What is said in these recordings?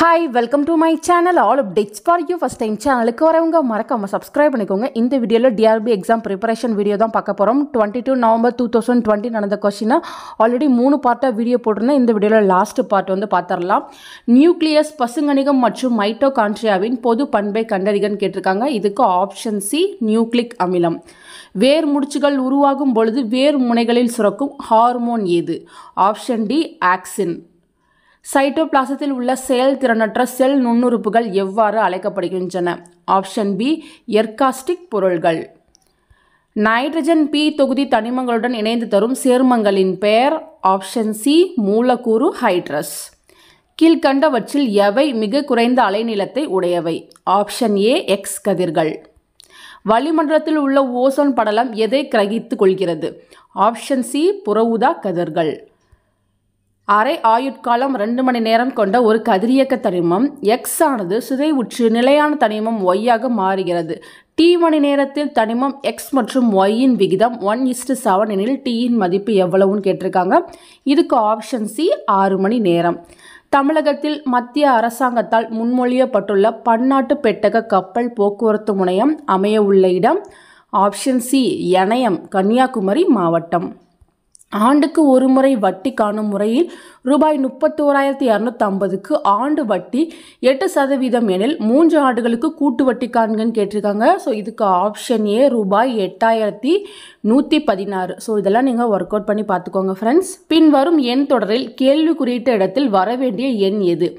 Hi welcome to my channel all updates for you first time சேனலுக்கு வரவங்க மறக்காமல் subscribe பண்ணிக்கோங்க இந்த வீடியோவில் டிஆர்பி எக்ஸாம் ப்ரிப்பரேஷன் வீடியோ தான் பார்க்க போகிறோம் twenty two November two thousand twenty நடந்த கொஷினை ஆல்ரெடி மூணு பார்ட்டாக வீடியோ போட்டிருந்தேன் இந்த வீடியோவில் லாஸ்ட் பார்ட் வந்து பார்த்துடலாம் நியூக்ளியஸ் பசுங்கணிகம் மற்றும் மைட்டோ கான்ட்ரியாவின் பொது பண்பை கண்டறிகன்னு கேட்டிருக்காங்க இதுக்கு ஆப்ஷன் சி நியூக்ளிக் அமிலம் வேர் முடிச்சுகள் உருவாகும் பொழுது வேர் முனைகளில் சுரக்கும் ஹார்மோன் எது ஆப்ஷன் டி ஆக்சின் சைட்டோபிளாசத்தில் உள்ள செயல்திறனற்ற செல் நுண்ணுறுப்புகள் எவ்வாறு அழைக்கப்படுகின்றன ஆப்ஷன் பி எர்காஸ்டிக் பொருள்கள் நைட்ரஜன் பி தொகுதி தனிமங்களுடன் இணைந்து தரும் சேர்மங்களின் பெயர் ஆப்ஷன் சி மூலக்கூறு ஹைட்ரஸ் கீழ்கண்டவற்றில் எவை மிக குறைந்த அலைநீளத்தை உடையவை ஆப்ஷன் ஏ எக்ஸ் கதிர்கள் வளிமண்டலத்தில் உள்ள ஓசோன் படலம் எதை கிரகித்துக் கொள்கிறது ஆப்ஷன் சி புறவுதா கதிர்கள் அரை ஆயுட்காலம் ரெண்டு மணி நேரம் கொண்ட ஒரு கதிரியக்க தனிமம் எக்ஸ் ஆனது உற்று நிலையான தனிமம் ஒய்யாக மாறுகிறது டி மணி நேரத்தில் தனிமம் எக்ஸ் மற்றும் ஒய்யின் விகிதம் ஒன் இஸ்டு செவன் எனில் டீயின் மதிப்பு எவ்வளவுன்னு கேட்டிருக்காங்க இதுக்கு ஆப்ஷன் சி ஆறு மணி நேரம் தமிழகத்தில் மத்திய அரசாங்கத்தால் முன்மொழியப்பட்டுள்ள பன்னாட்டு பெட்டக கப்பல் போக்குவரத்து முனையம் அமைய உள்ள இடம் ஆப்ஷன் சி இணையம் கன்னியாகுமரி மாவட்டம் ஆண்டுக்கு ஒரு முறை வட்டி காணும் முறையில் ரூபாய் முப்பத்தோராயிரத்தி இரநூத்தி ஐம்பதுக்கு ஆண்டு வட்டி எட்டு சதவீதம் எனில் மூன்று ஆண்டுகளுக்கு கூட்டு வட்டி காண்கன்னு கேட்டிருக்காங்க ஸோ இதுக்கு ஆப்ஷன் ஏ ரூபாய் எட்டாயிரத்தி நூற்றி பதினாறு ஸோ இதெல்லாம் நீங்கள் ஒர்க் அவுட் பண்ணி பார்த்துக்கோங்க ஃப்ரெண்ட்ஸ் பின்வரும் எண் தொடரில் கேள்வி குறியிட்ட இடத்தில் வரவேண்டிய எண் எது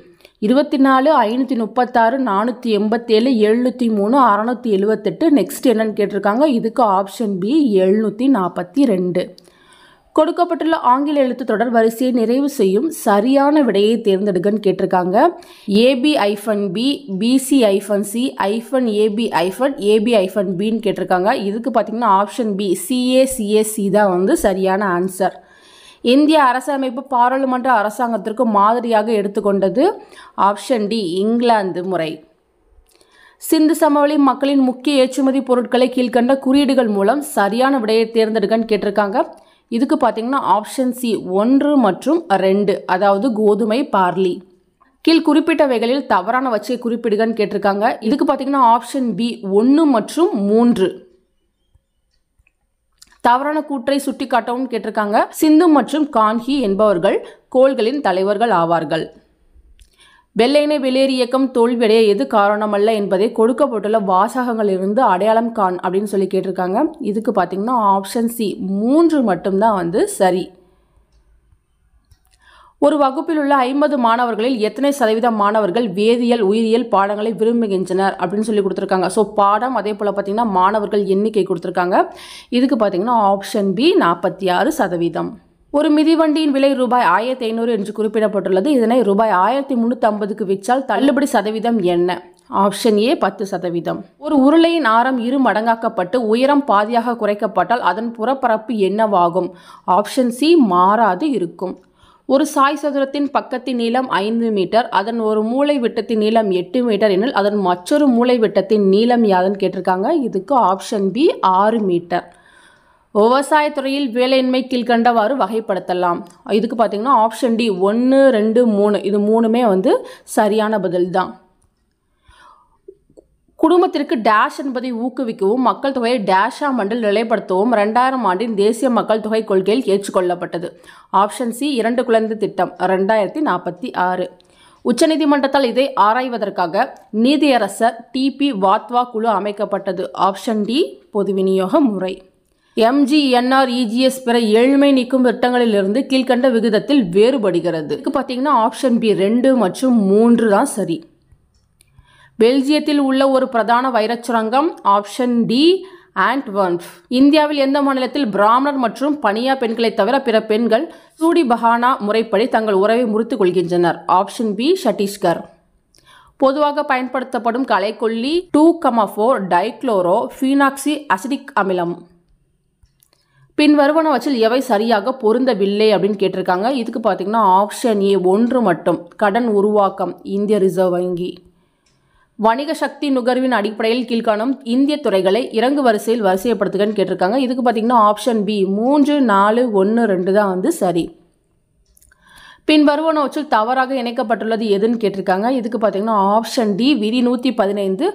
இருபத்தி நாலு ஐநூற்றி முப்பத்தாறு நானூற்றி எண்பத்தேழு எழுநூற்றி மூணு அறநூற்றி எழுபத்தெட்டு நெக்ஸ்ட் என்னன்னு கேட்டிருக்காங்க இதுக்கு ஆப்ஷன் பி எழுநூற்றி நாற்பத்தி ரெண்டு கொடுக்கப்பட்டுள்ள ஆங்கில எழுத்து தொடர் வரிசையை நிறைவு செய்யும் சரியான விடையை தேர்ந்தெடுக்கன்னு கேட்டிருக்காங்க A B iPhone B B C iPhone C iPhone A B iPhone A B iPhone பின்னு கேட்டிருக்காங்க இதுக்கு பார்த்தீங்கன்னா ஆப்ஷன் பி சி தான் வந்து சரியான ஆன்சர் இந்திய அரசமைப்பு பாராளுமன்ற அரசாங்கத்திற்கு மாதிரியாக எடுத்துக்கொண்டது ஆப்ஷன் டி இங்கிலாந்து முறை சிந்து சமவெளி மக்களின் முக்கிய ஏற்றுமதி பொருட்களை கீழ்கண்ட குறியீடுகள் மூலம் சரியான விடையை தேர்ந்தெடுக்கன்னு கேட்டிருக்காங்க இதுக்கு பார்த்தீங்கன்னா ஆப்ஷன் சி ஒன்று மற்றும் ரெண்டு அதாவது கோதுமை பார்லி கீழ் குறிப்பிட்ட வகைகளில் தவறான வச்சு குறிப்பிடுகன்னு கேட்டிருக்காங்க இதுக்கு பார்த்தீங்கன்னா ஆப்ஷன் பி ஒன்று மற்றும் மூன்று தவறான கூற்றை சுட்டிக்காட்டவும் கேட்டிருக்காங்க சிந்து மற்றும் கான்ஹி என்பவர்கள் கோள்களின் தலைவர்கள் ஆவார்கள் வெள்ளையனை வெளியேறு இயக்கம் தோல்வியடைய எது காரணமல்ல என்பதை கொடுக்கப்பட்டுள்ள வாசகங்களிலிருந்து அடையாளம் காண் அப்படின்னு சொல்லி கேட்டிருக்காங்க இதுக்கு பார்த்திங்கன்னா ஆப்ஷன் சி மூன்று மட்டும்தான் வந்து சரி ஒரு வகுப்பில் உள்ள ஐம்பது மாணவர்களில் எத்தனை சதவீத மாணவர்கள் வேதியியல் உயிரியல் பாடங்களை விரும்புகின்றனர் அப்படின்னு சொல்லி கொடுத்துருக்காங்க ஸோ பாடம் அதே போல் பார்த்திங்கன்னா மாணவர்கள் எண்ணிக்கை கொடுத்துருக்காங்க இதுக்கு பார்த்திங்கன்னா ஆப்ஷன் பி நாற்பத்தி ஆறு சதவீதம் ஒரு மிதிவண்டியின் விலை ரூபாய் ஆயிரத்தி ஐநூறு என்று குறிப்பிடப்பட்டுள்ளது இதனை ரூபாய் ஆயிரத்தி முந்நூற்றி ஐம்பதுக்கு விற்றால் தள்ளுபடி சதவீதம் என்ன ஆப்ஷன் ஏ பத்து சதவீதம் ஒரு உருளையின் ஆரம் இரு மடங்காக்கப்பட்டு உயரம் பாதியாக குறைக்கப்பட்டால் அதன் புறப்பரப்பு என்னவாகும் ஆப்ஷன் சி மாறாது இருக்கும் ஒரு சாய் சதுரத்தின் பக்கத்தின் நீளம் ஐந்து மீட்டர் அதன் ஒரு மூளை விட்டத்தின் நீளம் எட்டு மீட்டர் எனில் அதன் மற்றொரு மூளை விட்டத்தின் நீளம் யாதுன்னு கேட்டிருக்காங்க இதுக்கு ஆப்ஷன் பி ஆறு மீட்டர் விவசாயத்துறையில் வேலையின்மை கீழ்கண்டவாறு வகைப்படுத்தலாம் இதுக்கு பார்த்தீங்கன்னா ஆப்ஷன் டி ஒன்று ரெண்டு மூணு இது மூணுமே வந்து சரியான பதில் தான் குடும்பத்திற்கு டேஷ் என்பதை ஊக்குவிக்கவும் மக்கள் தொகையை டேஷா மண்டில் நிலைப்படுத்தவும் ரெண்டாயிரம் ஆண்டின் தேசிய மக்கள் தொகை கொள்கையில் ஏற்றுக்கொள்ளப்பட்டது ஆப்ஷன் சி இரண்டு குழந்தை திட்டம் ரெண்டாயிரத்தி நாற்பத்தி ஆறு உச்சநீதிமன்றத்தால் இதை ஆராய்வதற்காக நீதியரசர் டிபி வாத்வா குழு அமைக்கப்பட்டது ஆப்ஷன் டி பொது விநியோக முறை எம்ஜிஎன்ஆர்இஜிஎஸ் e பிற ஏழ்மை நீக்கும் திட்டங்களிலிருந்து கீழ்கண்ட விகிதத்தில் வேறுபடுகிறது இதுக்கு பார்த்தீங்கன்னா ஆப்ஷன் பி ரெண்டு மற்றும் மூன்று தான் சரி பெல்ஜியத்தில் உள்ள ஒரு பிரதான வைரச் சுரங்கம் ஆப்ஷன் டி ஆண்ட் வன்ஃப் இந்தியாவில் எந்த மாநிலத்தில் பிராமணர் மற்றும் பனியா பெண்களை தவிர பிற பெண்கள் சூடி பஹானா முறைப்படி தங்கள் உறவை முறித்துக் கொள்கின்றனர் ஆப்ஷன் பி சட்டீஸ்கர் பொதுவாக பயன்படுத்தப்படும் கலைக்கொல்லி two comma four dichloro phenoxy acetic அமிலம் பின்வருவனவற்றில் எவை சரியாக பொருந்தவில்லை அப்படின்னு கேட்டிருக்காங்க இதுக்கு பார்த்தீங்கன்னா ஆப்ஷன் ஏ ஒன்று மட்டும் கடன் உருவாக்கம் இந்திய ரிசர்வ் வங்கி வணிக சக்தி நுகர்வின் அடிப்படையில் கீழ்காணும் இந்திய துறைகளை இறங்கு வரிசையில் வரிசைப்படுத்துகன்னு கேட்டிருக்காங்க இதுக்கு பார்த்தீங்கன்னா ஆப்ஷன் பி மூன்று நாலு ஒன்று ரெண்டு தான் வந்து சரி பின் வருவனவற்றில் தவறாக இணைக்கப்பட்டுள்ளது எதுன்னு கேட்டிருக்காங்க இதுக்கு பார்த்தீங்கன்னா ஆப்ஷன் டி விதி நூற்றி பதினைந்து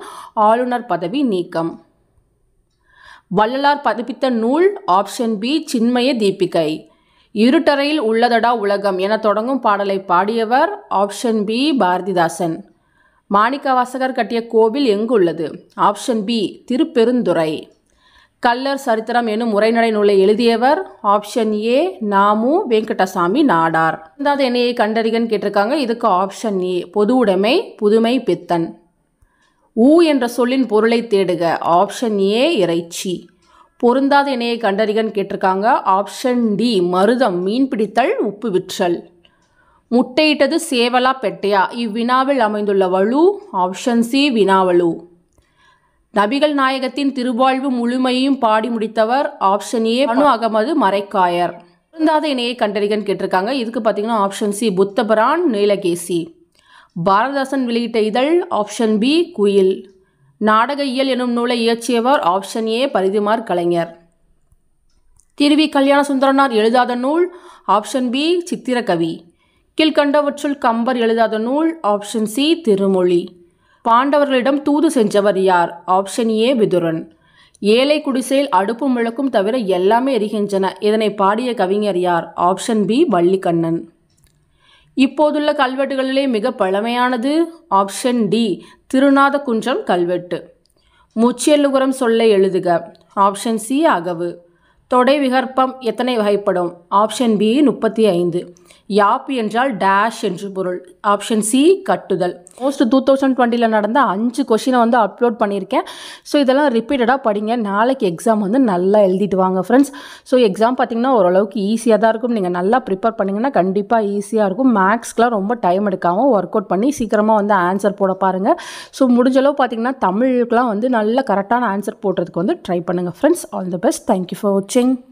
ஆளுநர் பதவி நீக்கம் வள்ளலார் பதிப்பித்த நூல் ஆப்ஷன் பி சின்மய தீபிகை இருட்டறையில் உள்ளதடா உலகம் என தொடங்கும் பாடலை பாடியவர் ஆப்ஷன் பி பாரதிதாசன் மாணிக்கவாசகர் கட்டிய கோவில் எங்கு உள்ளது ஆப்ஷன் பி திருப்பெருந்துறை கல்லர் சரித்திரம் எனும் உரைநடை நூலை எழுதியவர் ஆப்ஷன் ஏ நாமு வெங்கடசாமி நாடார் இந்த என்னையை கண்டறிகன்னு கேட்டிருக்காங்க இதுக்கு ஆப்ஷன் ஏ பொது உடைமை புதுமை பித்தன் ஊ என்ற சொல்லின் பொருளை தேடுக ஆப்ஷன் ஏ இறைச்சி பொருந்தாத இணையை கண்டறிகன்னு கேட்டிருக்காங்க ஆப்ஷன் டி மருதம் மீன் பிடித்தல் உப்பு விற்றல் முட்டையிட்டது சேவலா பெட்டையா இவ்வினாவில் அமைந்துள்ள வலு ஆப்ஷன் சி வினாவலு நபிகள் நாயகத்தின் திருவாழ்வு முழுமையையும் பாடி முடித்தவர் ஆப்ஷன் ஏ மனு அகமது மறைக்காயர் பொருந்தாத இணையை கண்டறிகன்னு கேட்டிருக்காங்க இதுக்கு பார்த்தீங்கன்னா ஆப்ஷன் சி புத்தபரான் நீலகேசி பாரதாசன் வெளியிட்ட இதழ் ஆப்ஷன் பி குயில் நாடக இயல் எனும் நூலை இயற்றியவர் ஆப்ஷன் ஏ பரிதிமார் கலைஞர் திருவி கல்யாண சுந்தரனார் எழுதாத நூல் ஆப்ஷன் பி சித்திரகவி கீழ்கண்டவற்றுள் கம்பர் எழுதாத நூல் ஆப்ஷன் சி திருமொழி பாண்டவர்களிடம் தூது சென்றவர் யார் ஆப்ஷன் ஏ விதுரன் ஏழை குடிசையில் அடுப்பும் விளக்கும் தவிர எல்லாமே எரிகின்றன இதனை பாடிய கவிஞர் யார் ஆப்ஷன் பி வள்ளிக்கண்ணன் இப்போதுள்ள கல்வெட்டுகளிலே மிக பழமையானது ஆப்ஷன் டி திருநாதகுன்றம் கல்வெட்டு முச்செல்லுகுரம் சொல்லை எழுதுக ஆப்ஷன் சி அகவு தொடை விகற்பம் எத்தனை வகைப்படும் ஆப்ஷன் பி முப்பத்தி ஐந்து யாப் என்றால் டேஷ் என்று பொருள் ஆப்ஷன் சி கட்டுதல் மோஸ்ட் டூ தௌசண்ட் டுவெண்ட்டியில் நடந்த அஞ்சு கொஷினை வந்து அப்லோட் பண்ணியிருக்கேன் ஸோ இதெல்லாம் ரிப்பீட்டடாக படிங்க நாளைக்கு எக்ஸாம் வந்து நல்லா எழுதிட்டு வாங்க ஃப்ரெண்ட்ஸ் ஸோ எக்ஸாம் பார்த்திங்கன்னா ஓரளவுக்கு ஈஸியாக தான் இருக்கும் நீங்கள் நல்லா ப்ரிப்பேர் பண்ணிங்கன்னா கண்டிப்பாக ஈஸியாக இருக்கும் மேக்ஸ்க்கெலாம் ரொம்ப டைம் எடுக்காமல் ஒர்க் அவுட் பண்ணி சீக்கிரமாக வந்து ஆன்சர் போட பாருங்கள் ஸோ முடிஞ்சளவு பார்த்திங்கன்னா தமிழுக்கெலாம் வந்து நல்ல கரெக்டான ஆன்சர் போடுறதுக்கு வந்து ட்ரை பண்ணுங்கள் friends all the best thank you for வாட்சிங் watching.